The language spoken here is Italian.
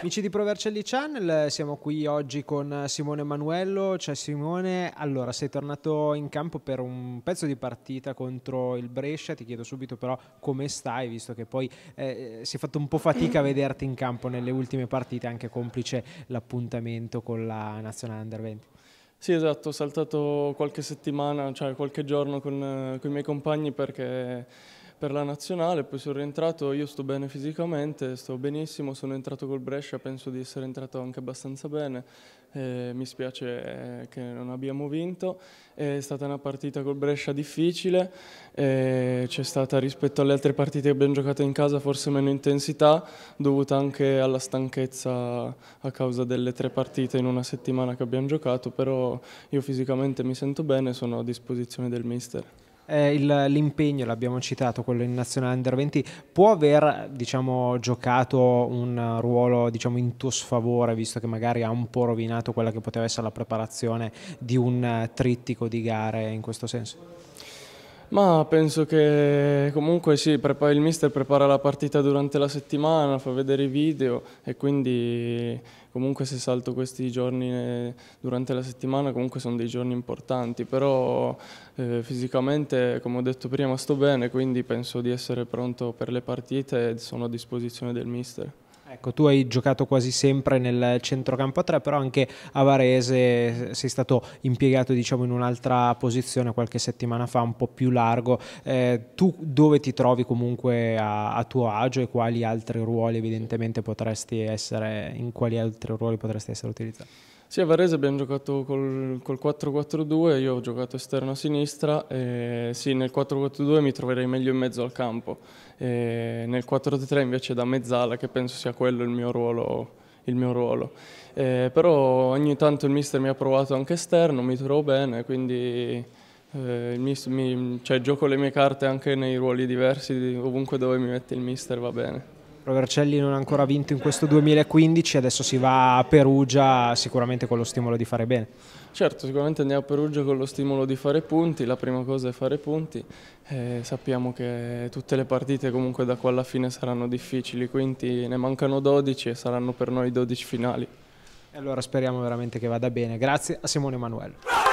Amici di Provercelli Channel, siamo qui oggi con Simone Manuello. Ciao Simone, allora sei tornato in campo per un pezzo di partita contro il Brescia, ti chiedo subito però come stai, visto che poi eh, si è fatto un po' fatica a vederti in campo nelle ultime partite, anche complice l'appuntamento con la Nazionale Under 20. Sì, esatto, ho saltato qualche settimana, cioè qualche giorno con, con i miei compagni perché per la nazionale, poi sono rientrato, io sto bene fisicamente, sto benissimo, sono entrato col Brescia, penso di essere entrato anche abbastanza bene, eh, mi spiace eh, che non abbiamo vinto, è stata una partita col Brescia difficile, eh, c'è stata rispetto alle altre partite che abbiamo giocato in casa forse meno intensità, dovuta anche alla stanchezza a causa delle tre partite in una settimana che abbiamo giocato, però io fisicamente mi sento bene, sono a disposizione del mister eh, il, l'impegno, l'abbiamo citato, quello in nazionale under 20, può aver diciamo, giocato un ruolo diciamo, in tuo sfavore, visto che magari ha un po' rovinato quella che poteva essere la preparazione di un trittico di gare in questo senso? Ma penso che comunque sì, il mister prepara la partita durante la settimana, fa vedere i video e quindi comunque se salto questi giorni eh, durante la settimana comunque sono dei giorni importanti, però eh, fisicamente come ho detto prima sto bene, quindi penso di essere pronto per le partite e sono a disposizione del mister. Ecco, tu hai giocato quasi sempre nel centrocampo a tre, però anche a Varese sei stato impiegato diciamo, in un'altra posizione qualche settimana fa, un po' più largo. Eh, tu dove ti trovi comunque a, a, tuo agio e quali altri ruoli evidentemente potresti essere, in quali altri ruoli potresti essere utilizzato? Sì, a Varese abbiamo giocato col, col 4-4-2, io ho giocato esterno a sinistra e sì, nel 4-4-2 mi troverei meglio in mezzo al campo, e nel 4-3-3 invece da mezzala che penso sia quello il mio ruolo. Il mio ruolo. E, però ogni tanto il mister mi ha provato anche esterno, mi trovo bene, quindi eh, mister, mi, cioè, gioco le mie carte anche nei ruoli diversi, ovunque dove mi mette il mister va bene. Rovercelli non ha ancora vinto in questo 2015, adesso si va a Perugia sicuramente con lo stimolo di fare bene. Certo, sicuramente andiamo a Perugia con lo stimolo di fare punti, la prima cosa è fare punti, eh, sappiamo che tutte le partite comunque da qua alla fine saranno difficili, quindi ne mancano 12 e saranno per noi 12 finali. E allora speriamo veramente che vada bene, grazie a Simone Emanuele.